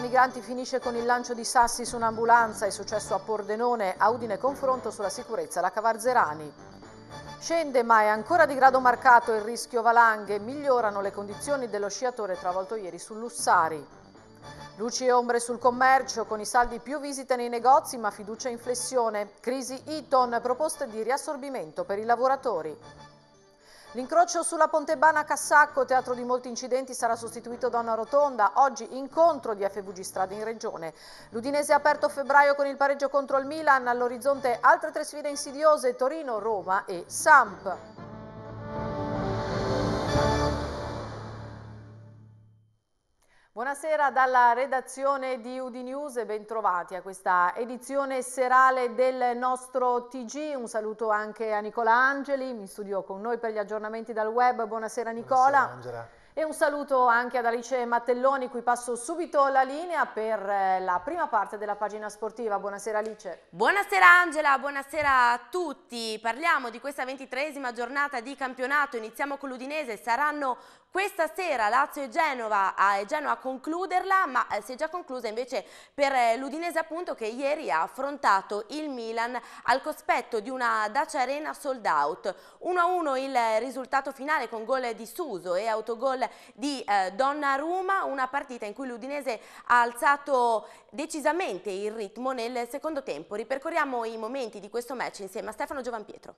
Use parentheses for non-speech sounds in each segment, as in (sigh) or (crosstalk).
tra migranti finisce con il lancio di sassi su un'ambulanza, è successo a Pordenone, Audine confronto sulla sicurezza la Cavarzerani. Scende ma è ancora di grado marcato il rischio valanghe, migliorano le condizioni dello sciatore travolto ieri su Lussari. Luci e ombre sul commercio, con i saldi più visite nei negozi ma fiducia in flessione. Crisi Iton, proposte di riassorbimento per i lavoratori. L'incrocio sulla Pontebana Cassacco, teatro di molti incidenti, sarà sostituito da una rotonda. Oggi incontro di FVG Strade in Regione. L'Udinese ha aperto febbraio con il pareggio contro il Milan, all'orizzonte altre tre sfide insidiose, Torino, Roma e Samp. Buonasera dalla redazione di Udinews e bentrovati a questa edizione serale del nostro TG. Un saluto anche a Nicola Angeli, in studio con noi per gli aggiornamenti dal web. Buonasera Nicola. Buonasera, e un saluto anche ad Alice Mattelloni, cui passo subito la linea per eh, la prima parte della pagina sportiva. Buonasera Alice. Buonasera Angela, buonasera a tutti. Parliamo di questa ventitresima giornata di campionato, iniziamo con l'Udinese, saranno questa sera Lazio e Genova, a Genova a concluderla, ma eh, si è già conclusa invece per eh, l'Udinese appunto che ieri ha affrontato il Milan al cospetto di una Dacia Arena sold out. 1-1 il risultato finale con gol di Suso e autogol di eh, Donnarumma, una partita in cui l'Udinese ha alzato decisamente il ritmo nel secondo tempo. Ripercorriamo i momenti di questo match insieme a Stefano Giovanpietro.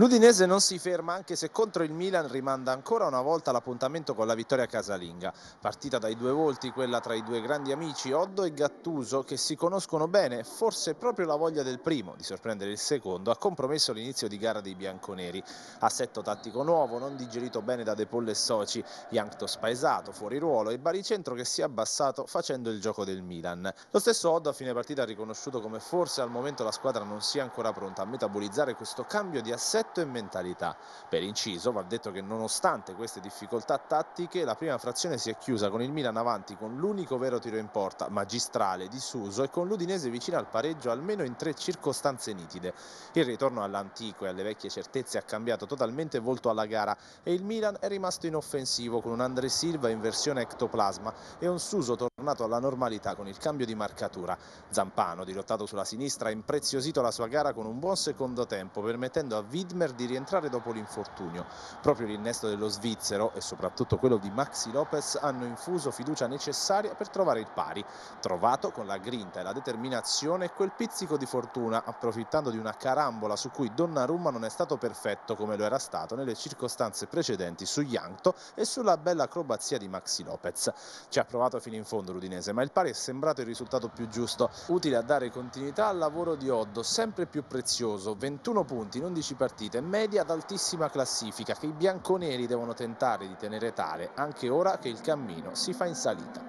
L'Udinese non si ferma anche se contro il Milan rimanda ancora una volta l'appuntamento con la vittoria casalinga. Partita dai due volti, quella tra i due grandi amici Oddo e Gattuso che si conoscono bene, forse proprio la voglia del primo di sorprendere il secondo ha compromesso l'inizio di gara dei bianconeri. Assetto tattico nuovo, non digerito bene da De Polle e Soci, Yankto spaesato, fuori ruolo e Baricentro che si è abbassato facendo il gioco del Milan. Lo stesso Oddo a fine partita ha riconosciuto come forse al momento la squadra non sia ancora pronta a metabolizzare questo cambio di assetto progetto e mentalità. Per inciso va detto che nonostante queste difficoltà tattiche la prima frazione si è chiusa con il Milan avanti con l'unico vero tiro in porta magistrale di Suso e con l'Udinese vicino al pareggio almeno in tre circostanze nitide. Il ritorno all'antico e alle vecchie certezze ha cambiato totalmente volto alla gara e il Milan è rimasto inoffensivo con un Andre Silva in versione ectoplasma e un Suso tornato alla normalità con il cambio di marcatura. Zampano, dirottato sulla sinistra, ha impreziosito la sua gara con un buon secondo tempo permettendo a Vidi Widmer di rientrare dopo l'infortunio. Proprio l'innesto dello svizzero e soprattutto quello di Maxi Lopez hanno infuso fiducia necessaria per trovare il pari, trovato con la grinta e la determinazione e quel pizzico di fortuna approfittando di una carambola su cui Donnarumma non è stato perfetto come lo era stato nelle circostanze precedenti su Yankto e sulla bella acrobazia di Maxi Lopez. Ci ha provato fino in fondo l'Udinese, ma il pari è sembrato il risultato più giusto, utile a dare continuità al lavoro di Oddo, sempre più prezioso, 21 punti in 11 partite partita media ad altissima classifica che i bianconeri devono tentare di tenere tale anche ora che il cammino si fa in salita.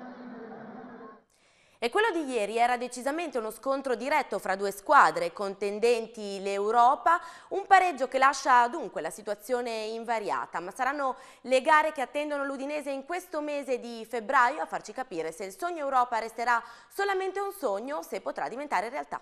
E quello di ieri era decisamente uno scontro diretto fra due squadre contendenti l'Europa, un pareggio che lascia dunque la situazione invariata, ma saranno le gare che attendono l'Udinese in questo mese di febbraio a farci capire se il sogno Europa resterà solamente un sogno o se potrà diventare realtà.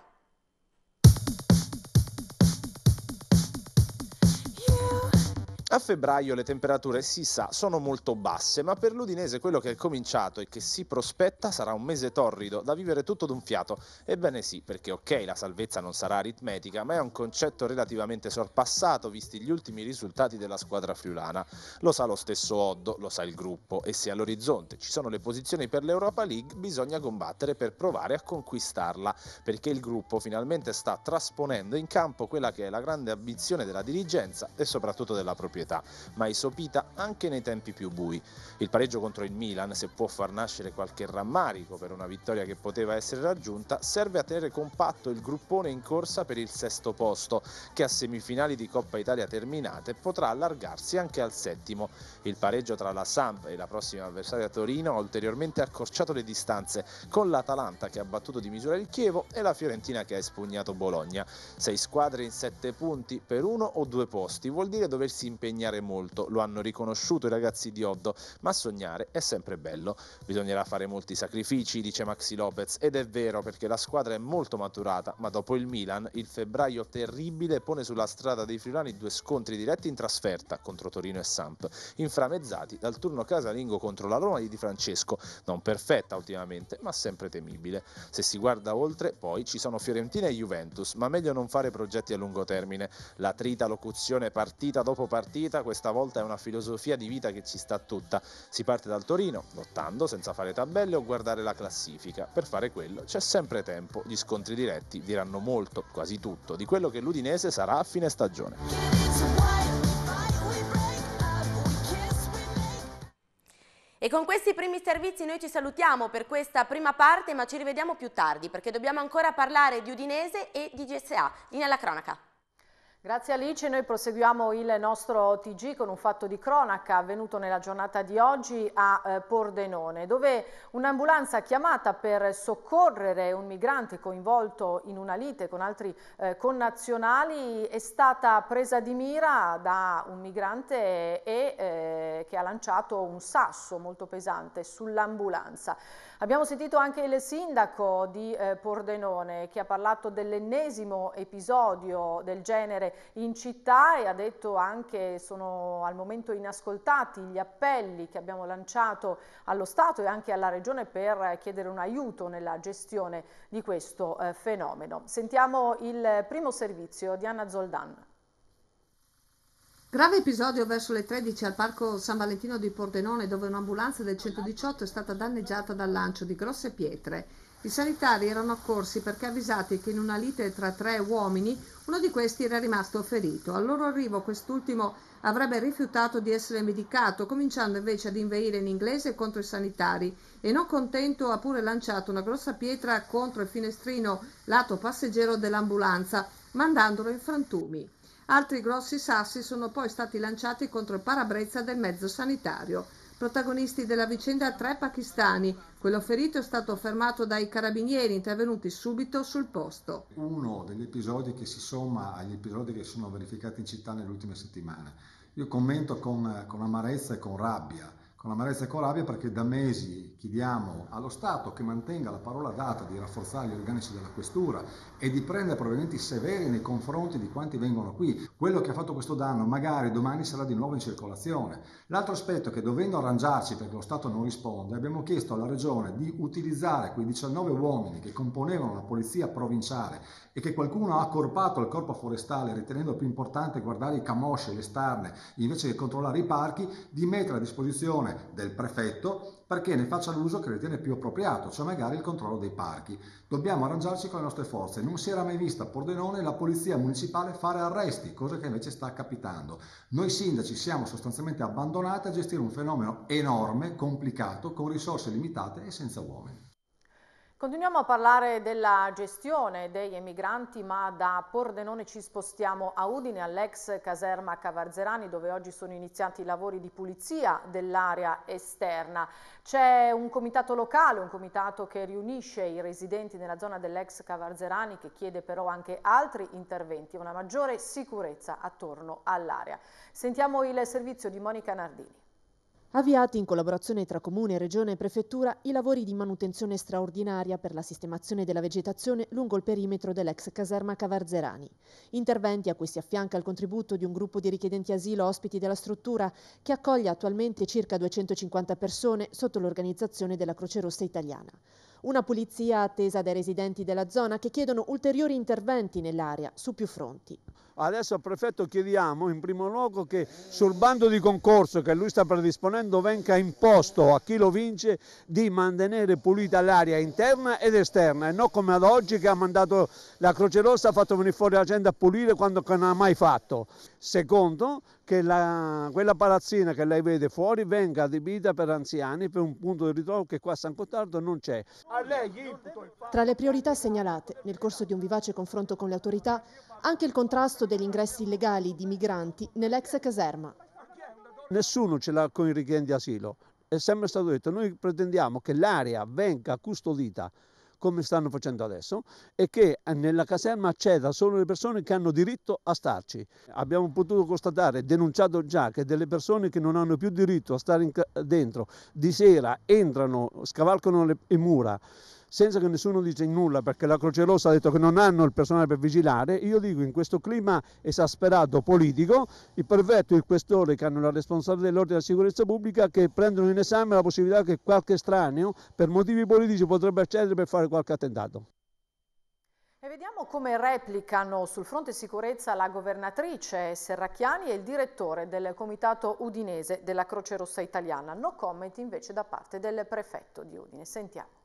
A febbraio le temperature si sa sono molto basse, ma per l'Udinese quello che è cominciato e che si prospetta sarà un mese torrido da vivere tutto d'un fiato. Ebbene sì, perché ok, la salvezza non sarà aritmetica, ma è un concetto relativamente sorpassato visti gli ultimi risultati della squadra friulana. Lo sa lo stesso Oddo, lo sa il gruppo e se all'orizzonte ci sono le posizioni per l'Europa League bisogna combattere per provare a conquistarla, perché il gruppo finalmente sta trasponendo in campo quella che è la grande ambizione della dirigenza e soprattutto della proprietà proprietà, ma esopita anche nei tempi più bui. Il pareggio contro il Milan, se può far nascere qualche rammarico per una vittoria che poteva essere raggiunta, serve a tenere compatto il gruppone in corsa per il sesto posto, che a semifinali di Coppa Italia terminate potrà allargarsi anche al settimo. Il pareggio tra la Samp e la prossima avversaria Torino ha ulteriormente accorciato le distanze, con l'Atalanta che ha battuto di misura il Chievo e la Fiorentina che ha espugnato Bologna. Sei squadre in sette punti per uno o due posti vuol dire doversi impegnare impegnare molto, lo hanno riconosciuto i ragazzi di Oddo, ma sognare è sempre bello. Bisognerà fare molti sacrifici, dice Maxi Lopez, ed è vero perché la squadra è molto maturata, ma dopo il Milan il febbraio terribile pone sulla strada dei friulani due scontri diretti in trasferta contro Torino e Samp, inframezzati dal turno casalingo contro la Roma di Di Francesco, non perfetta ultimamente, ma sempre temibile. Se si guarda oltre, poi ci sono Fiorentina e Juventus, ma meglio non fare progetti a lungo termine. La trita locuzione partita dopo partita partita, questa volta è una filosofia di vita che ci sta tutta. Si parte dal Torino, lottando senza fare tabelle o guardare la classifica. Per fare quello c'è sempre tempo, gli scontri diretti diranno molto, quasi tutto, di quello che l'Udinese sarà a fine stagione. E con questi primi servizi noi ci salutiamo per questa prima parte, ma ci rivediamo più tardi perché dobbiamo ancora parlare di Udinese e di GSA. Linea alla cronaca. Grazie Alice, noi proseguiamo il nostro TG con un fatto di cronaca avvenuto nella giornata di oggi a eh, Pordenone, dove un'ambulanza chiamata per soccorrere un migrante coinvolto in una lite con altri eh, connazionali è stata presa di mira da un migrante e, eh, che ha lanciato un sasso molto pesante sull'ambulanza. Abbiamo sentito anche il sindaco di eh, Pordenone che ha parlato dell'ennesimo episodio del genere in città e ha detto anche sono al momento inascoltati gli appelli che abbiamo lanciato allo Stato e anche alla Regione per chiedere un aiuto nella gestione di questo eh, fenomeno. Sentiamo il primo servizio di Anna Zoldan. Grave episodio verso le 13 al parco San Valentino di Pordenone dove un'ambulanza del 118 è stata danneggiata dal lancio di grosse pietre. I sanitari erano accorsi perché avvisati che in una lite tra tre uomini uno di questi era rimasto ferito. Al loro arrivo quest'ultimo avrebbe rifiutato di essere medicato, cominciando invece ad inveire in inglese contro i sanitari e non contento ha pure lanciato una grossa pietra contro il finestrino lato passeggero dell'ambulanza, mandandolo in frantumi. Altri grossi sassi sono poi stati lanciati contro il parabrezza del mezzo sanitario. Protagonisti della vicenda tre pakistani. Quello ferito è stato fermato dai carabinieri intervenuti subito sul posto. Uno degli episodi che si somma agli episodi che sono verificati in città nelle ultime settimane. Io commento con, con amarezza e con rabbia con amarezza e con rabbia perché da mesi chiediamo allo Stato che mantenga la parola data di rafforzare gli organici della questura e di prendere provvedimenti severi nei confronti di quanti vengono qui. Quello che ha fatto questo danno magari domani sarà di nuovo in circolazione. L'altro aspetto è che dovendo arrangiarci perché lo Stato non risponde, abbiamo chiesto alla Regione di utilizzare quei 19 uomini che componevano la polizia provinciale e che qualcuno ha accorpato al corpo forestale ritenendo più importante guardare i camosce, e le starne, invece che controllare i parchi, di mettere a disposizione del prefetto perché ne faccia l'uso che ritiene più appropriato, cioè magari il controllo dei parchi. Dobbiamo arrangiarci con le nostre forze. Non si era mai vista a Pordenone la polizia municipale fare arresti, cosa che invece sta capitando. Noi sindaci siamo sostanzialmente abbandonati a gestire un fenomeno enorme, complicato, con risorse limitate e senza uomini. Continuiamo a parlare della gestione dei emigranti, ma da Pordenone ci spostiamo a Udine, all'ex caserma Cavarzerani, dove oggi sono iniziati i lavori di pulizia dell'area esterna. C'è un comitato locale, un comitato che riunisce i residenti nella zona dell'ex Cavarzerani, che chiede però anche altri interventi, una maggiore sicurezza attorno all'area. Sentiamo il servizio di Monica Nardini. Avviati in collaborazione tra Comune, Regione e Prefettura i lavori di manutenzione straordinaria per la sistemazione della vegetazione lungo il perimetro dell'ex caserma Cavarzerani. Interventi a cui si affianca il contributo di un gruppo di richiedenti asilo ospiti della struttura che accoglie attualmente circa 250 persone sotto l'organizzazione della Croce Rossa Italiana. Una pulizia attesa dai residenti della zona che chiedono ulteriori interventi nell'area su più fronti. Adesso al prefetto chiediamo in primo luogo che sul bando di concorso che lui sta predisponendo venga imposto a chi lo vince di mantenere pulita l'aria interna ed esterna e non come ad oggi che ha mandato la Croce Rossa ha fatto venire fuori la gente a pulire quando non ha mai fatto. Secondo, che la, quella palazzina che lei vede fuori venga adibita per anziani, per un punto di ritrovo che qua a San Contardo non c'è. Tra le priorità segnalate, nel corso di un vivace confronto con le autorità, anche il contrasto degli ingressi illegali di migranti nell'ex caserma. Nessuno ce l'ha con i richiedenti asilo. È sempre stato detto, noi pretendiamo che l'area venga custodita come stanno facendo adesso, e che eh, nella caserma acceda solo le persone che hanno diritto a starci. Abbiamo potuto constatare, denunciato già, che delle persone che non hanno più diritto a stare dentro, di sera entrano, scavalcano le mura, senza che nessuno dice nulla perché la Croce Rossa ha detto che non hanno il personale per vigilare, io dico in questo clima esasperato politico, il prefetto e il questore che hanno la responsabilità dell'ordine della sicurezza pubblica che prendono in esame la possibilità che qualche estraneo per motivi politici potrebbe accedere per fare qualche attentato. E vediamo come replicano sul fronte sicurezza la governatrice Serracchiani e il direttore del comitato udinese della Croce Rossa Italiana. No comment invece da parte del prefetto di Udine. Sentiamo.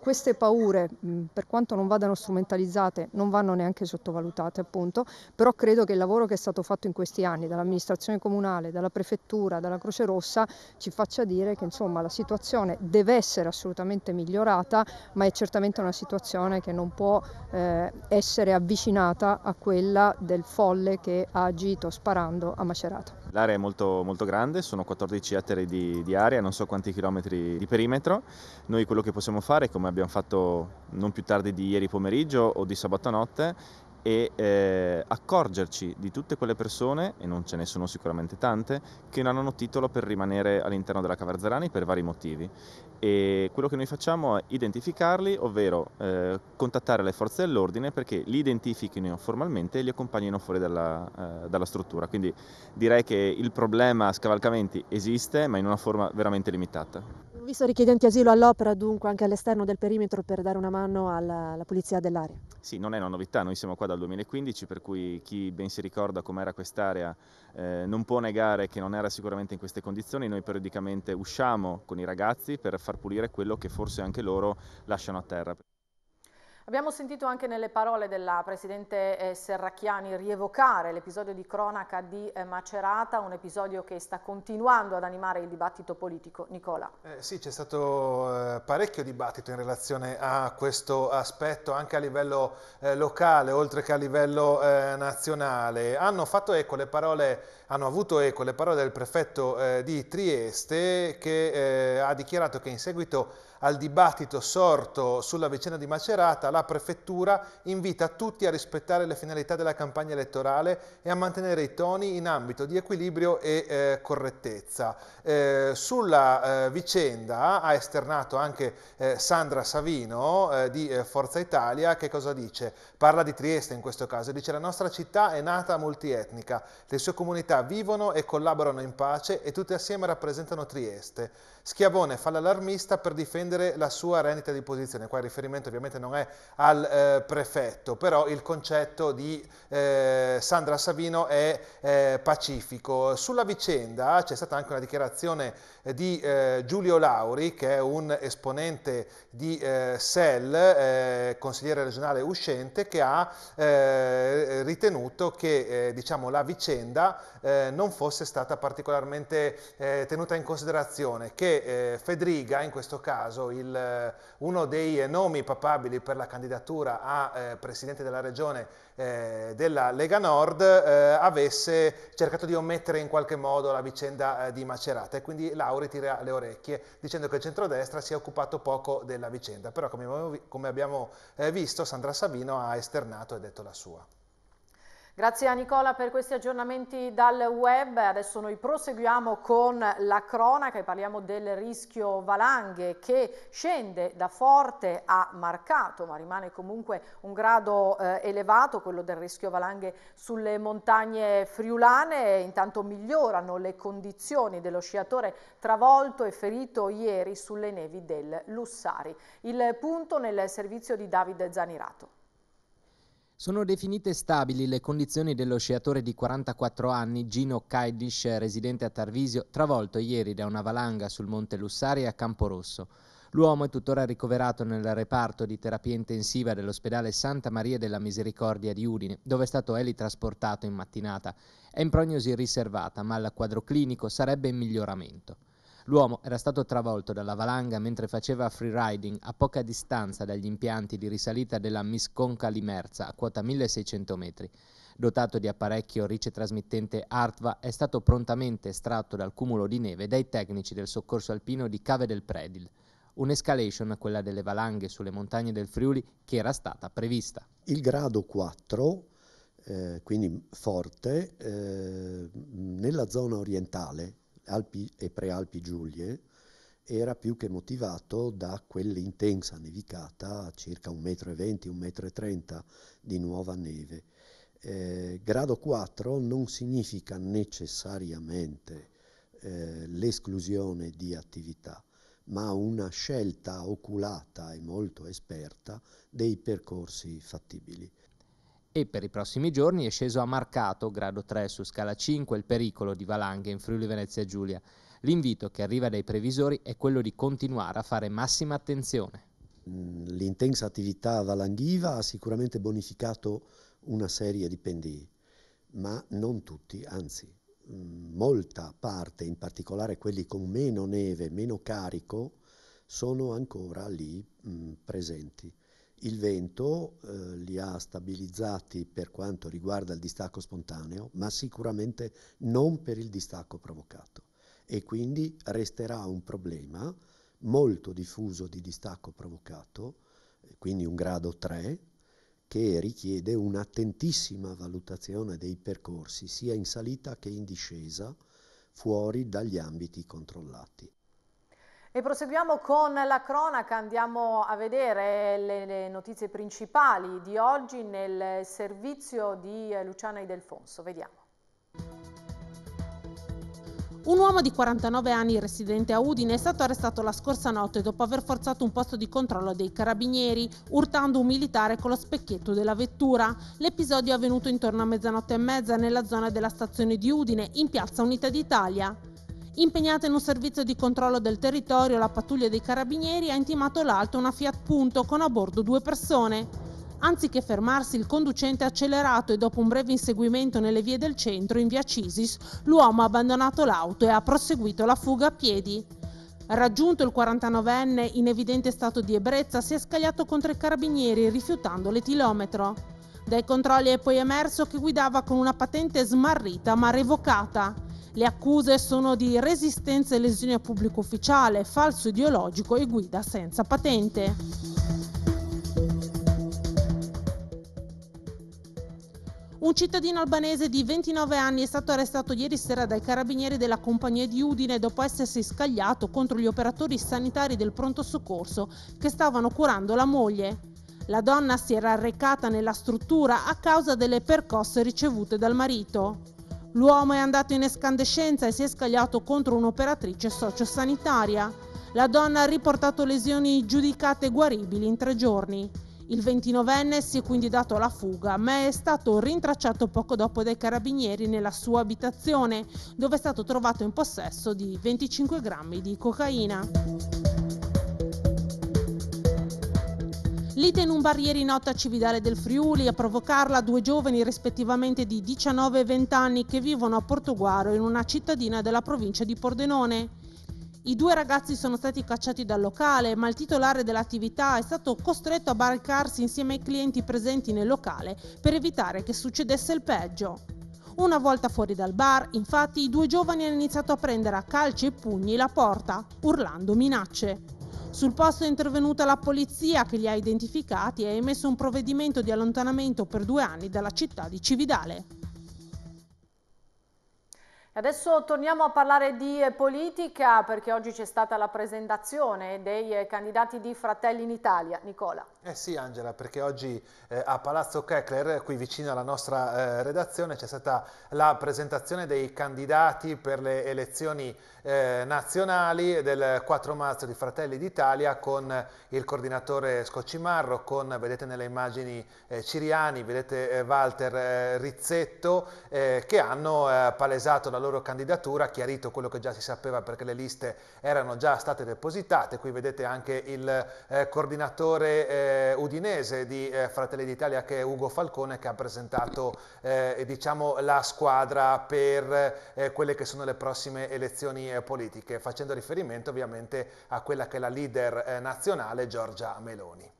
Queste paure, per quanto non vadano strumentalizzate, non vanno neanche sottovalutate, appunto, però credo che il lavoro che è stato fatto in questi anni dall'amministrazione comunale, dalla prefettura, dalla Croce Rossa, ci faccia dire che insomma, la situazione deve essere assolutamente migliorata, ma è certamente una situazione che non può eh, essere avvicinata a quella del folle che ha agito sparando a Macerata. L'area è molto, molto, grande, sono 14 ettari di, di, area, non so quanti chilometri di perimetro. Noi quello che possiamo fare, come abbiamo fatto non più tardi di ieri pomeriggio o di sabato notte, e eh, accorgerci di tutte quelle persone, e non ce ne sono sicuramente tante, che non hanno titolo per rimanere all'interno della Cavarzerani per vari motivi. E quello che noi facciamo è identificarli, ovvero eh, contattare le forze dell'ordine perché li identifichino formalmente e li accompagnino fuori dalla, eh, dalla struttura. Quindi direi che il problema scavalcamenti esiste, ma in una forma veramente limitata visto richiedenti asilo all'opera, dunque anche all'esterno del perimetro per dare una mano alla, alla pulizia dell'area? Sì, non è una novità, noi siamo qua dal 2015, per cui chi ben si ricorda com'era quest'area eh, non può negare che non era sicuramente in queste condizioni, noi periodicamente usciamo con i ragazzi per far pulire quello che forse anche loro lasciano a terra. Abbiamo sentito anche nelle parole della Presidente eh, Serracchiani rievocare l'episodio di cronaca di eh, Macerata, un episodio che sta continuando ad animare il dibattito politico. Nicola. Eh, sì, c'è stato eh, parecchio dibattito in relazione a questo aspetto anche a livello eh, locale, oltre che a livello eh, nazionale. Hanno, eco parole, hanno avuto eco le parole del prefetto di Trieste che ha dichiarato che in seguito al dibattito sorto sulla vicenda di Macerata, la Prefettura invita tutti a rispettare le finalità della campagna elettorale e a mantenere i toni in ambito di equilibrio e eh, correttezza. Eh, sulla eh, vicenda ha esternato anche eh, Sandra Savino eh, di eh, Forza Italia, che cosa dice? Parla di Trieste in questo caso, dice la nostra città è nata multietnica, le sue comunità vivono e collaborano in pace e tutte assieme rappresentano Trieste. Schiavone fa l'allarmista per difendere la sua rendita di posizione, qua il riferimento ovviamente non è al eh, prefetto, però il concetto di eh, Sandra Savino è eh, pacifico. Sulla vicenda c'è stata anche una dichiarazione eh, di eh, Giulio Lauri, che è un esponente di SEL, eh, consigliere regionale uscente, che ha ritenuto che diciamo, la vicenda non fosse stata particolarmente tenuta in considerazione, che perché eh, Fedriga, in questo caso, il, eh, uno dei eh, nomi papabili per la candidatura a eh, Presidente della Regione eh, della Lega Nord, avesse cercato di omettere in qualche modo la vicenda di Macerata e quindi Lauri tira le orecchie dicendo che il centrodestra si è occupato poco della vicenda, però come come abbiamo visto Sandra Savino ha esternato e detto la sua. Grazie a Nicola per questi aggiornamenti dal web. Adesso noi proseguiamo con la cronaca e parliamo del rischio valanghe che scende da forte a marcato, ma rimane comunque un grado eh, elevato, quello del rischio valanghe sulle montagne friulane. Intanto migliorano le condizioni dello sciatore travolto e ferito ieri sulle nevi del Lussari. Il punto nel servizio di Davide Zanirato. Sono definite stabili le condizioni dello sciatore di 44 anni Gino Kaidish, residente a Tarvisio, travolto ieri da una valanga sul Monte Lussari a Camporosso. L'uomo è tuttora ricoverato nel reparto di terapia intensiva dell'ospedale Santa Maria della Misericordia di Udine, dove è stato elitrasportato in mattinata. È in prognosi riservata, ma il quadro clinico sarebbe in miglioramento. L'uomo era stato travolto dalla valanga mentre faceva freeriding a poca distanza dagli impianti di risalita della Misconca Limerza a quota 1600 metri. Dotato di apparecchio ricetrasmittente ARTVA, è stato prontamente estratto dal cumulo di neve dai tecnici del soccorso alpino di Cave del Predil. Un'escalation, quella delle valanghe sulle montagne del Friuli, che era stata prevista. Il grado 4 eh, quindi forte, eh, nella zona orientale Alpi e Prealpi Giulie era più che motivato da quell'intensa nevicata, a circa 1,20 m, 1,30 m di nuova neve. Eh, grado 4 non significa necessariamente eh, l'esclusione di attività, ma una scelta oculata e molto esperta dei percorsi fattibili e per i prossimi giorni è sceso a marcato, grado 3 su scala 5, il pericolo di valanghe in Friuli Venezia Giulia. L'invito che arriva dai previsori è quello di continuare a fare massima attenzione. Mm, l'intensa attività valanghiva ha sicuramente bonificato una serie di pendii, ma non tutti, anzi mm, molta parte, in particolare quelli con meno neve, meno carico, sono ancora lì mh, mm, presenti. Il vento eh, li ha stabilizzati per quanto riguarda il distacco spontaneo, ma sicuramente non per il distacco provocato e quindi resterà un problema molto diffuso di distacco provocato, eh, quindi un grado 3, che richiede un'attentissima valutazione dei percorsi sia in salita che in discesa fuori dagli ambiti controllati. E proseguiamo con la cronaca, andiamo a vedere le, le notizie principali di oggi nel servizio di eh, Luciana Idelfonso. Vediamo. Un uomo di 49 anni residente a Udine è stato arrestato la scorsa notte dopo aver forzato un posto di controllo dei carabinieri, urtando un militare con lo specchietto della vettura. L'episodio è avvenuto intorno a mezzanotte e mezza nella zona della stazione di Udine, in piazza Unità d'Italia. Impegnata in un servizio di controllo del territorio, la pattuglia dei carabinieri ha intimato l'alto una Fiat Punto con a bordo due persone. Anziché fermarsi, il conducente ha accelerato e dopo un breve inseguimento nelle vie del centro, in via Cisis, l'uomo ha abbandonato l'auto e ha proseguito la fuga a piedi. Raggiunto il 49enne in evidente stato di ebbrezza, si è scagliato contro i carabinieri rifiutando l'etilometro. Dai controlli è poi emerso che guidava con una patente smarrita ma revocata. Le accuse sono di resistenza e lesione a pubblico ufficiale, falso ideologico e guida senza patente. Un cittadino albanese di 29 anni è stato arrestato ieri sera dai carabinieri della compagnia di Udine dopo essersi scagliato contro gli operatori sanitari del pronto soccorso che stavano curando la moglie. La donna si era recata nella struttura a causa delle percosse ricevute dal marito. L'uomo è andato in escandescenza e si è scagliato contro un'operatrice sociosanitaria. La donna ha riportato lesioni giudicate guaribili in tre giorni. Il 29enne si è quindi dato alla fuga, ma è stato rintracciato poco dopo dai carabinieri nella sua abitazione, dove è stato trovato in possesso di 25 grammi di cocaina. Lite in un barriere in notte a Cividale del Friuli, a provocarla due giovani rispettivamente di 19 e 20 anni che vivono a Portoguaro in una cittadina della provincia di Pordenone. I due ragazzi sono stati cacciati dal locale, ma il titolare dell'attività è stato costretto a barcarsi insieme ai clienti presenti nel locale per evitare che succedesse il peggio. Una volta fuori dal bar, infatti, i due giovani hanno iniziato a prendere a calci e pugni la porta, urlando minacce. Sul posto è intervenuta la polizia che li ha identificati e ha emesso un provvedimento di allontanamento per due anni dalla città di Cividale. Adesso torniamo a parlare di eh, politica perché oggi c'è stata la presentazione dei eh, candidati di Fratelli in Italia. Nicola. Eh sì Angela, perché oggi eh, a Palazzo Keckler, qui vicino alla nostra eh, redazione, c'è stata la presentazione dei candidati per le elezioni eh, nazionali del 4 marzo di Fratelli d'Italia con il coordinatore Scocimarro, con, vedete nelle immagini, eh, Ciriani, vedete Walter Rizzetto, che hanno palesato la loro loro candidatura, ha chiarito quello che già si sapeva perché le liste erano già state depositate, qui vedete anche il eh, coordinatore eh, udinese di eh, Fratelli d'Italia che è Ugo Falcone che ha presentato eh, diciamo, la squadra per eh, quelle che sono le prossime elezioni eh, politiche, facendo riferimento ovviamente a quella che è la leader nazionale Giorgia Meloni.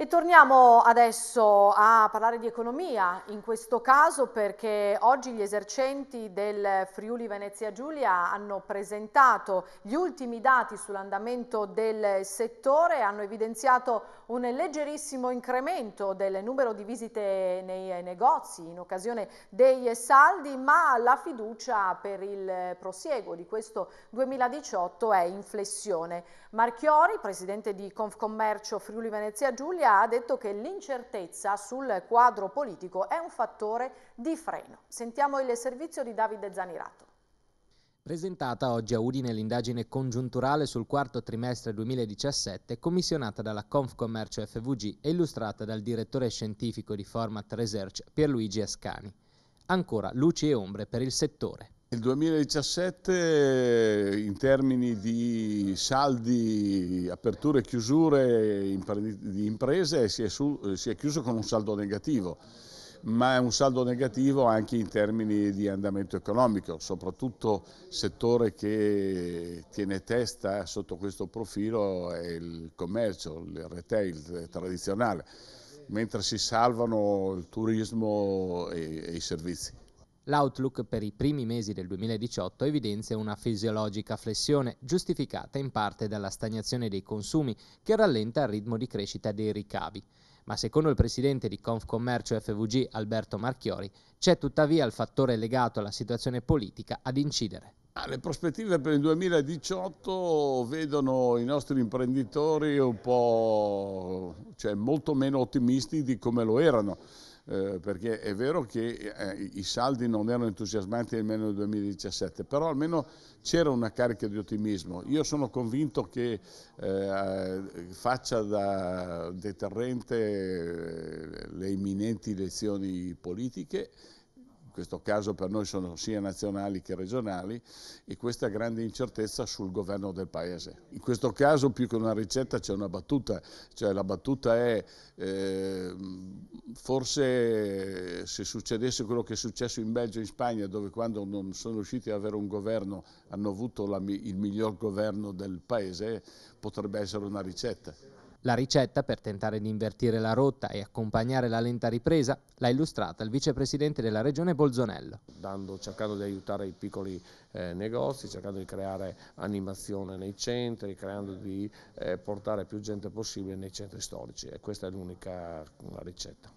E torniamo adesso a parlare di economia, in questo caso perché oggi gli esercenti del Friuli Venezia Giulia hanno presentato gli ultimi dati sull'andamento del settore, hanno evidenziato un leggerissimo incremento del numero di visite nei negozi in occasione dei saldi, ma la fiducia per il prosieguo di questo 2018 è in flessione. Marchiori, presidente di Confcommercio Friuli Venezia Giulia, ha detto che l'incertezza sul quadro politico è un fattore di freno. Sentiamo il servizio di Davide Zanirato. Presentata oggi a Udine l'indagine congiunturale sul quarto trimestre 2017 commissionata dalla Confcommercio FVG e illustrata dal direttore scientifico di Format Research Pierluigi Ascani. Ancora luci e ombre per il settore. Il 2017 in termini di saldi, aperture e chiusure di imprese si è, su, si è, chiuso con un saldo negativo, ma è un saldo negativo anche in termini di andamento economico, soprattutto settore che tiene testa sotto questo profilo è il commercio, il retail tradizionale, mentre si salvano il turismo e, e i servizi l'outlook per i primi mesi del 2018 evidenzia una fisiologica flessione, giustificata in parte dalla stagnazione dei consumi, che rallenta il ritmo di crescita dei ricavi. Ma secondo il presidente di Confcommercio FVG Alberto Marchiori, c'è tuttavia il fattore legato alla situazione politica ad incidere. Ah, le prospettive per il 2018 vedono i nostri imprenditori un po' cioè, molto meno ottimisti di come lo erano. Eh, perché è vero che eh, i saldi non erano entusiasmanti nemmeno nel 2017, però almeno c'era una carica di ottimismo. Io sono convinto che eh, faccia da deterrente eh, le imminenti elezioni politiche in questo caso per noi sono sia nazionali che regionali, e questa grande incertezza sul governo del Paese. In questo caso più che una ricetta c'è una battuta, cioè la battuta è eh, forse se succedesse quello che è successo in Belgio e in Spagna, dove quando non sono riusciti ad avere un governo hanno avuto la, il miglior governo del Paese, potrebbe essere una ricetta. La ricetta per tentare di invertire la rotta e accompagnare la lenta ripresa l'ha illustrata il vicepresidente della regione Bolzonello. Dando, cercando di aiutare i piccoli eh, negozi, cercando di creare animazione nei centri, creando di eh, portare più gente possibile nei centri storici e questa è l'unica mm, ricetta.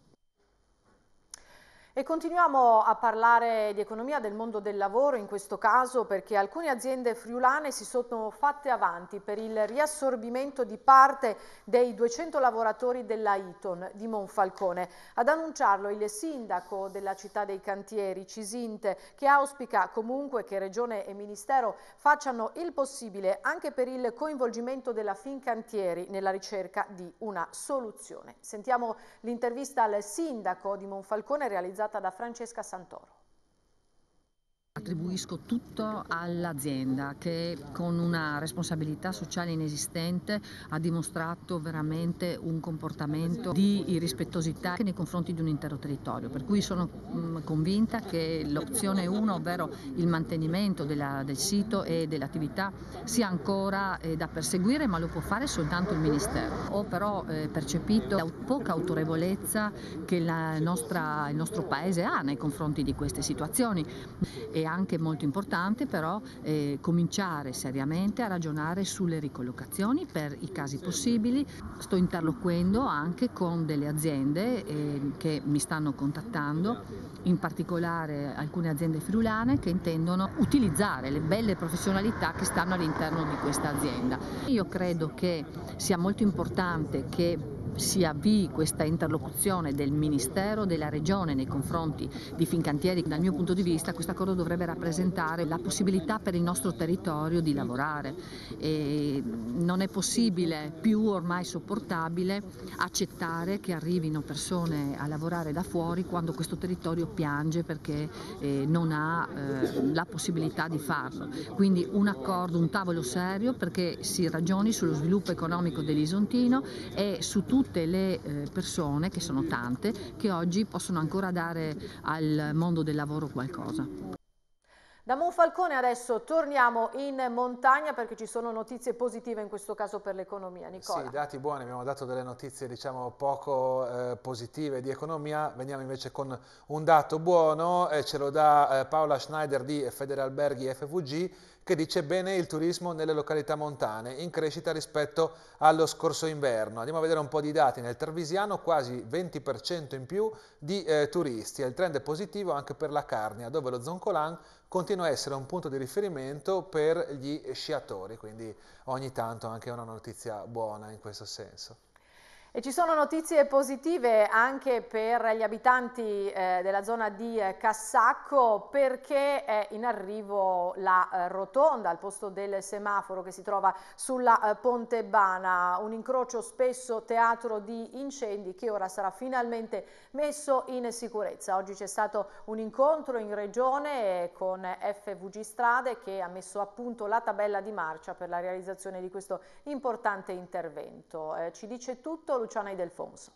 E continuiamo a parlare di economia del mondo del lavoro in questo caso perché alcune aziende friulane si sono fatte avanti per il riassorbimento di parte dei 200 lavoratori della Iton di Monfalcone. Ad annunciarlo il sindaco della città dei cantieri Cisinte che auspica comunque che regione e ministero facciano il possibile anche per il coinvolgimento della Fincantieri nella ricerca di una soluzione. Sentiamo l'intervista al sindaco di Monfalcone realizzata realizzata da Francesca Santoro. Attribuisco tutto all'azienda che con una responsabilità sociale inesistente ha dimostrato veramente un comportamento di irrispettosità nei confronti di un intero territorio, per cui sono mm, convinta che l'opzione 1, ovvero il mantenimento della, del sito e dell'attività, sia ancora eh, da perseguire, ma lo può fare soltanto il Ministero. Ho però eh, percepito la poca autorevolezza che nostra, il nostro Paese ha nei confronti di queste situazioni. E anche molto importante però eh, cominciare seriamente a ragionare sulle ricollocazioni per i casi possibili. Sto interloquendo anche con delle aziende eh, che mi stanno contattando, in particolare alcune aziende friulane che intendono utilizzare le belle professionalità che stanno all'interno di questa azienda. Io credo che sia molto importante che si avvii questa interlocuzione del Ministero, della Regione nei confronti di Fincantieri. Dal mio punto di vista questo accordo dovrebbe rappresentare la possibilità per il nostro territorio di lavorare. E non è possibile più ormai sopportabile accettare che arrivino persone a lavorare da fuori quando questo territorio piange perché eh, non ha eh, la possibilità di farlo. Quindi un accordo, un tavolo serio perché si ragioni sullo sviluppo economico dell'Isontino e su tutto tutte le eh, persone, che sono tante, che oggi possono ancora dare al mondo del lavoro qualcosa. Da Monfalcone adesso torniamo in montagna perché ci sono notizie positive in questo caso per l'economia. Nicola. Sì, dati buoni, abbiamo dato delle notizie diciamo poco eh, positive di economia, veniamo invece con un dato buono, eh, ce lo dà eh, Paola Schneider di Federalberghi FVG che dice bene il turismo nelle località montane, in crescita rispetto allo scorso inverno. Andiamo a vedere un po' di dati. Nel Tarvisiano quasi 20% in più di eh, turisti. Il trend è positivo anche per la Carnia, dove lo Zoncolan continua a essere un punto di riferimento per gli sciatori, quindi ogni tanto anche una notizia buona in questo senso. E ci sono notizie positive anche per gli abitanti eh, della zona di eh, Cassacco perché è in arrivo la eh, rotonda al posto del semaforo che si trova sulla eh, Ponte Bana, un incrocio spesso teatro di incendi che ora sarà finalmente messo in sicurezza. Oggi c'è stato un incontro in regione con FVG Strade che ha messo a punto la tabella di marcia per la realizzazione di questo importante intervento. Eh, ci dice tutto Luciana Idelfonso.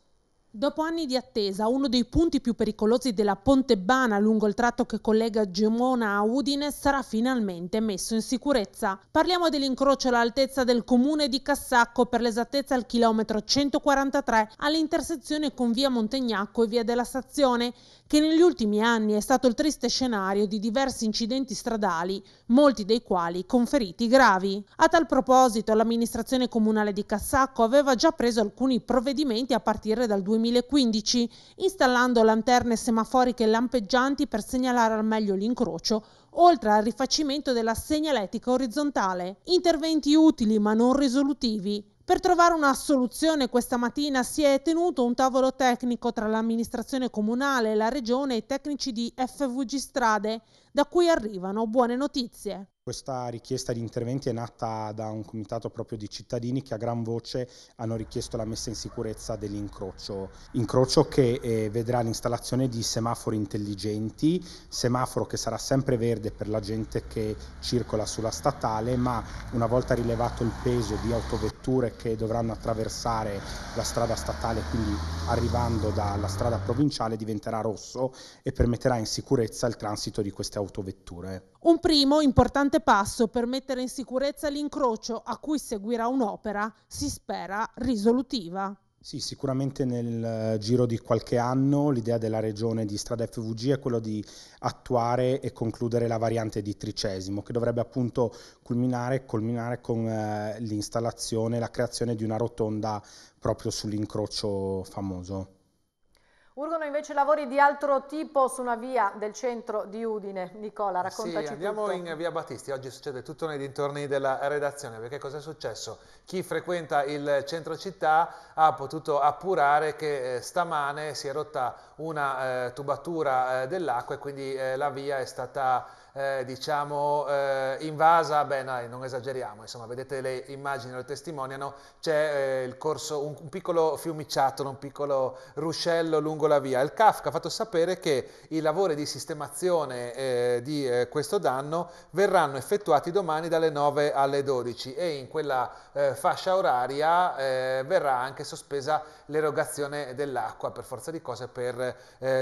Dopo anni di attesa, uno dei punti più pericolosi della Pontebbana lungo il tratto che collega Gemona a Udine sarà finalmente messo in sicurezza. Parliamo dell'incrocio all'altezza del comune di Cassacco, per l'esattezza al chilometro 143, all'intersezione con via Montegnacco e via della Stazione che negli ultimi anni è stato il triste scenario di diversi incidenti stradali, molti dei quali con feriti gravi. A tal proposito, l'amministrazione comunale di Cassacco aveva già preso alcuni provvedimenti a partire dal 2015, installando lanterne semaforiche lampeggianti per segnalare al meglio l'incrocio oltre al rifacimento della segnaletica orizzontale. Interventi utili ma non risolutivi, per trovare una soluzione questa mattina si è tenuto un tavolo tecnico tra l'amministrazione comunale, la regione e i tecnici di FVG Strade, da cui arrivano buone notizie. Questa richiesta di interventi è nata da un comitato proprio di cittadini che a gran voce hanno richiesto la messa in sicurezza dell'incrocio, incrocio che eh, vedrà l'installazione di semafori intelligenti, semaforo che sarà sempre verde per la gente che circola sulla statale, ma una volta rilevato il peso di autovetture che dovranno attraversare la strada statale, quindi arrivando dalla strada provinciale, diventerà rosso e permetterà in sicurezza il transito di queste autovetture. Un primo importante importante passo per mettere in sicurezza l'incrocio a cui seguirà un'opera, si spera, risolutiva. Sì, sicuramente nel eh, giro di qualche anno l'idea della regione di strada FVG è quella di attuare e concludere la variante di tricesimo, che dovrebbe appunto culminare, culminare con eh, l'installazione, la creazione di una rotonda proprio sull'incrocio famoso. Urgono invece lavori di altro tipo su una via del centro di Udine. Nicola, raccontaci sì, andiamo tutto. in via Battisti. Oggi succede tutto nei dintorni della redazione, perché cosa è successo? Chi frequenta il centro città ha potuto appurare che eh, stamane si è rotta una eh, tubatura eh, dell'acqua e quindi eh, la via è stata eh, diciamo, eh, invasa, beh no, non esageriamo, insomma, vedete le immagini lo testimoniano, c'è eh, il corso, un, un, piccolo fiumiciattolo, un piccolo ruscello lungo la via. Il Kafka ha fatto sapere che i lavori di sistemazione eh, di eh, questo danno verranno effettuati domani dalle 9 alle 12 e in quella eh, fascia oraria verrà anche sospesa l'erogazione dell'acqua per forza di cose per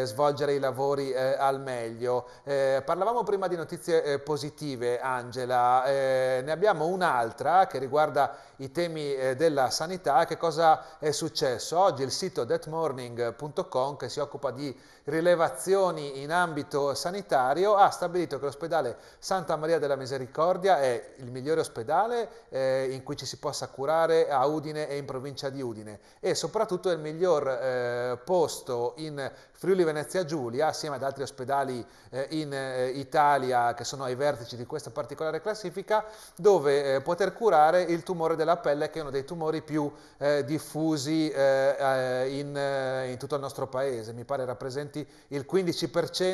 svolgere i lavori al meglio. parlavamo prima di notizie eh, positive, Angela. Eh, ne abbiamo un'altra che riguarda i temi eh, della sanità. Che cosa è successo? Oggi il sito thatmorning.com, che si occupa di rilevazioni in ambito sanitario, ha stabilito che l'ospedale Santa Maria della Misericordia è il migliore ospedale eh, in cui ci si possa curare a Udine e in provincia di Udine e soprattutto è il miglior eh, posto in Friuli Venezia Giulia, assieme ad altri ospedali eh, in eh, Italia che sono ai vertici di questa particolare classifica, dove eh, poter curare il tumore della pelle che è uno dei tumori più eh, diffusi eh, eh, in, in, tutto il nostro paese, mi pare rappresenti il 15%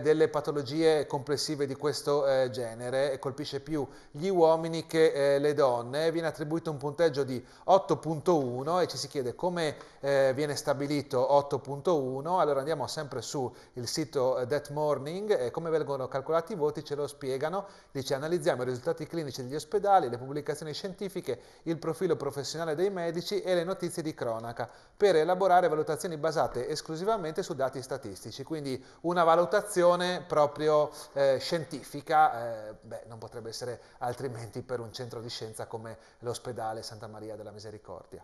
delle patologie complessive di questo genere e colpisce più gli uomini che le donne, viene attribuito un punteggio di 8.1 e ci si chiede come viene stabilito 8.1 1, allora andiamo sempre su il sito eh, That Morning e come vengono calcolati i voti ce lo spiegano, dice analizziamo i risultati clinici degli ospedali, le pubblicazioni scientifiche, il profilo professionale dei medici e le notizie di cronaca per elaborare valutazioni basate esclusivamente su dati statistici, quindi una valutazione proprio eh, scientifica, eh, beh, non potrebbe essere altrimenti per un centro di scienza come l'ospedale Santa Maria della Misericordia.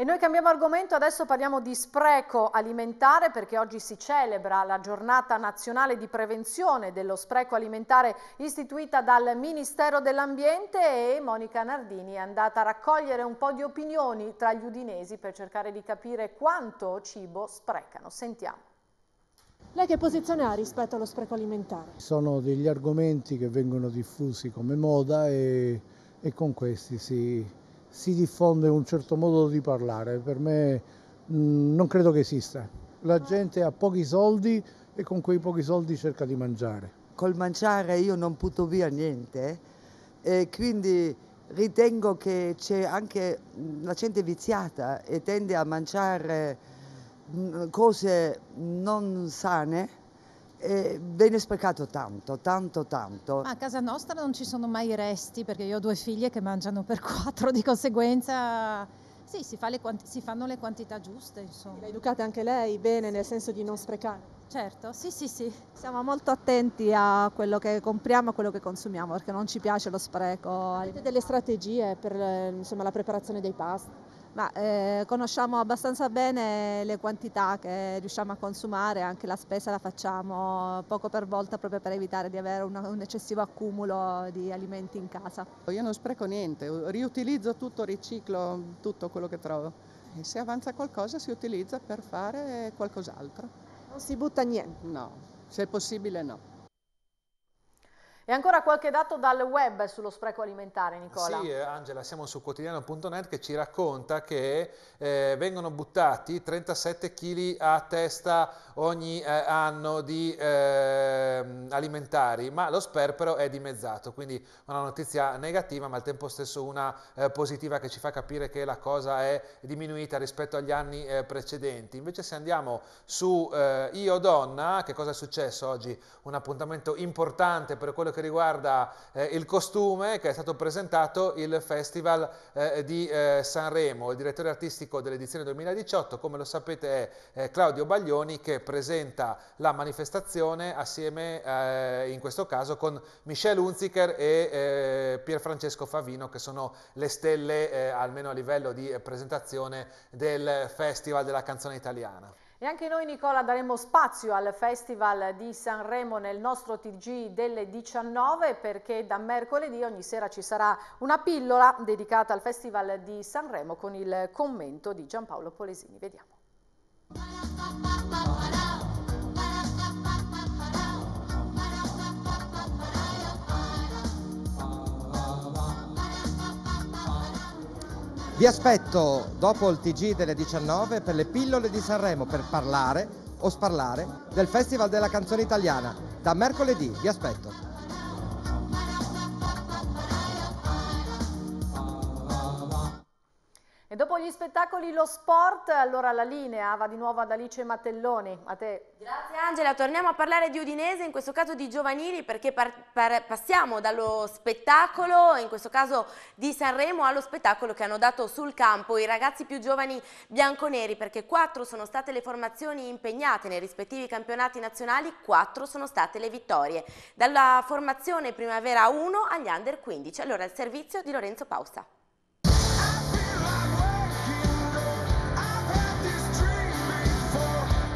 E noi cambiamo argomento, adesso parliamo di spreco alimentare perché oggi si celebra la giornata nazionale di prevenzione dello spreco alimentare istituita dal Ministero dell'Ambiente e Monica Nardini è andata a raccogliere un po' di opinioni tra gli udinesi per cercare di capire quanto cibo sprecano. Sentiamo. Lei che posizione ha rispetto allo spreco alimentare? Sono degli argomenti che vengono diffusi come moda e, e con questi si si diffonde un certo modo di parlare, per me mh, mm, non credo che esista. La gente ha pochi soldi e con quei pochi soldi cerca di mangiare. Col mangiare io non butto via niente, eh? quindi ritengo che c'è anche mm, la gente viziata e tende a mangiare mm, cose non sane eh, viene sprecato tanto, tanto, tanto. Ma a casa nostra non ci sono mai resti perché io ho due figlie che mangiano per (laughs) quattro, di conseguenza sì, si, fa quanti- si fanno le quantità giuste. Insomma. L'ha educata anche lei bene, nel senso di non sprecare? Certo, sì, sì, sì. Siamo molto attenti a quello che compriamo e a quello che consumiamo perché non ci piace lo spreco. Avete delle strategie per eh, insomma, la preparazione dei pasti? ma eh, conosciamo abbastanza bene le quantità che riusciamo a consumare, anche la spesa la facciamo poco per volta proprio per evitare di avere un, un eccessivo accumulo di alimenti in casa. Io non spreco niente, riutilizzo tutto, riciclo tutto quello che trovo e se avanza qualcosa si utilizza per fare qualcos'altro. Non si butta niente? No, se è possibile no. E ancora qualche dato dal web sullo spreco alimentare, Nicola. Sì, eh, Angela, siamo su quotidiano.net che ci racconta che eh, vengono buttati 37 kg a testa ogni eh, anno di eh, alimentari, ma lo sperpero è dimezzato, quindi una notizia negativa, ma al tempo stesso una eh, positiva che ci fa capire che la cosa è diminuita rispetto agli anni eh, precedenti. Invece se andiamo su Io Donna, che cosa è successo oggi? Un appuntamento importante per quello che che riguarda eh, il costume, che è stato presentato il Festival eh, di eh, Sanremo. Il direttore artistico dell'edizione 2018, come lo sapete, è Claudio Baglioni, che presenta la manifestazione assieme, eh, in questo caso, con Michel Unziker e eh, Pierfrancesco Favino, che sono le stelle, eh, almeno a livello di presentazione, del Festival della canzone italiana. E anche noi Nicola daremo spazio al Festival di Sanremo nel nostro TG delle 19 perché da mercoledì ogni sera ci sarà una pillola dedicata al Festival di Sanremo con il commento di Giampaolo Polesini. Vediamo. Vi aspetto dopo il TG delle 19 per le pillole di Sanremo per parlare o sparlare del Festival della canzone italiana. Da mercoledì vi aspetto. gli spettacoli, lo sport, allora la linea va di nuovo ad Alice Mattelloni, a te. Grazie Angela, torniamo a parlare di Udinese, in questo caso di giovanili, perché passiamo dallo spettacolo, in questo caso di Sanremo, allo spettacolo che hanno dato sul campo i ragazzi più giovani bianconeri, perché quattro sono state le formazioni impegnate nei rispettivi campionati nazionali, quattro sono state le vittorie. Dalla formazione Primavera 1 agli Under 15, allora il servizio di Lorenzo Pausa.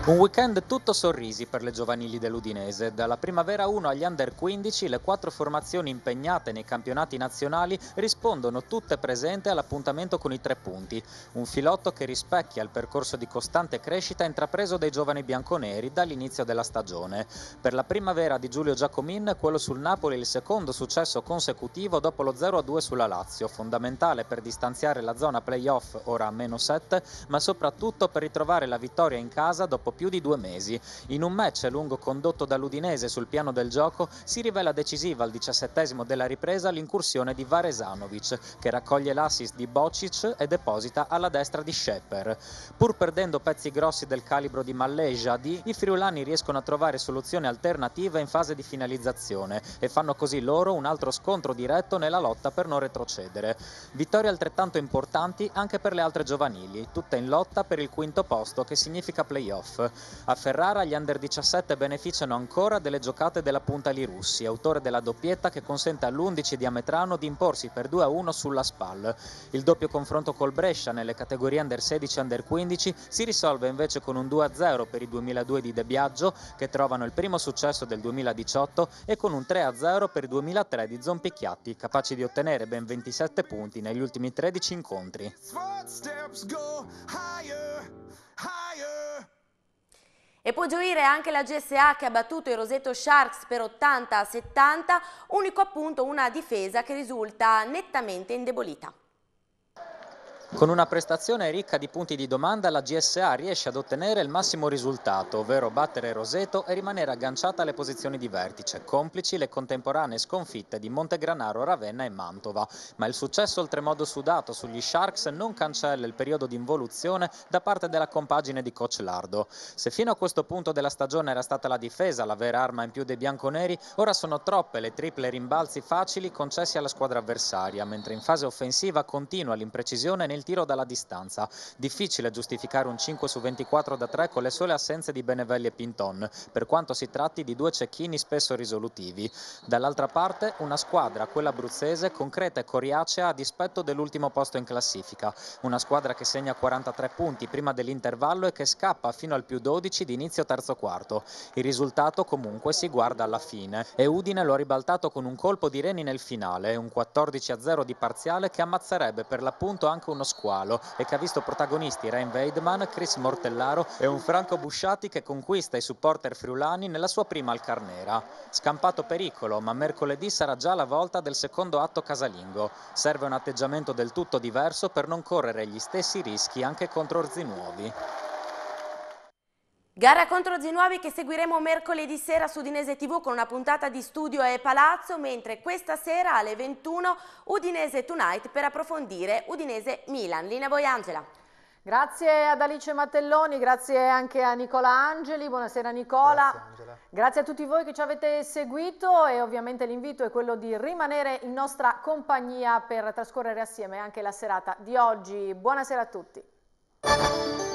Un weekend tutto sorrisi per le giovanili dell'Udinese. Dalla Primavera 1 agli Under 15 le quattro formazioni impegnate nei campionati nazionali rispondono tutte presenti all'appuntamento con i tre punti. Un filotto che rispecchia il percorso di costante crescita intrapreso dai giovani bianconeri dall'inizio della stagione. Per la Primavera di Giulio Giacomin quello sul Napoli è il secondo successo consecutivo dopo lo 0-2 sulla Lazio, fondamentale per distanziare la zona playoff ora a meno 7, ma soprattutto per ritrovare la vittoria in casa dopo più di due mesi. In un match lungo condotto dall'Udinese sul piano del gioco si rivela decisiva al diciassettesimo della ripresa l'incursione di Varesanovic, che raccoglie l'assist di Bocic e deposita alla destra di Shepper. Pur perdendo pezzi grossi del calibro di Malleja, di, i friulani riescono a trovare soluzioni alternative in fase di finalizzazione e fanno così loro un altro scontro diretto nella lotta per non retrocedere. Vittorie altrettanto importanti anche per le altre giovanili, tutte in lotta per il quinto posto che significa playoff. A Ferrara gli under 17 beneficiano ancora delle giocate della punta di Russi, autore della doppietta che consente all'11 di Ametrano di imporsi per 2-1 sulla SPAL. Il doppio confronto col Brescia nelle categorie under 16 e under 15 si risolve invece con un 2-0 per i 2002 di De Biagio che trovano il primo successo del 2018 e con un 3-0 per i 2003 di Zompicchiatti, capaci di ottenere ben 27 punti negli ultimi 13 incontri. E può gioire anche la GSA che ha battuto i Roseto Sharks per 80-70, unico appunto una difesa che risulta nettamente indebolita. Con una prestazione ricca di punti di domanda la GSA riesce ad ottenere il massimo risultato, ovvero battere Roseto e rimanere agganciata alle posizioni di vertice, complici le contemporanee sconfitte di Montegranaro, Ravenna e Mantova. Ma il successo oltremodo sudato sugli Sharks non cancella il periodo di involuzione da parte della compagine di coach Lardo. Se fino a questo punto della stagione era stata la difesa la vera arma in più dei bianconeri, ora sono troppe le triple rimbalzi facili concessi alla squadra avversaria, mentre in fase offensiva continua l'imprecisione nel tiro dalla distanza. Difficile giustificare un 5 su 24 da 3 con le sole assenze di Benevelli e Pinton, per quanto si tratti di due cecchini spesso risolutivi. Dall'altra parte una squadra, quella abruzzese, concreta e coriacea a dispetto dell'ultimo posto in classifica. Una squadra che segna 43 punti prima dell'intervallo e che scappa fino al più 12 di inizio terzo quarto. Il risultato comunque si guarda alla fine e Udine lo ha ribaltato con un colpo di Reni nel finale, un 14 a 0 di parziale che ammazzerebbe per l'appunto anche uno squalo e che ha visto protagonisti Ren Weidman, Chris Mortellaro e un Franco Busciati che conquista i supporter friulani nella sua prima alcarnera. Scampato pericolo, ma mercoledì sarà già la volta del secondo atto casalingo. Serve un atteggiamento del tutto diverso per non correre gli stessi rischi anche contro orzi nuovi. Gara contro Zinuovi che seguiremo mercoledì sera su Udinese TV con una puntata di studio e palazzo, mentre questa sera alle 21 Udinese Tonight per approfondire Udinese Milan. Linea voi Angela. Grazie ad Alice Mattelloni, grazie anche a Nicola Angeli, buonasera Nicola. Grazie, grazie a tutti voi che ci avete seguito e ovviamente l'invito è quello di rimanere in nostra compagnia per trascorrere assieme anche la serata di oggi. Buonasera a tutti.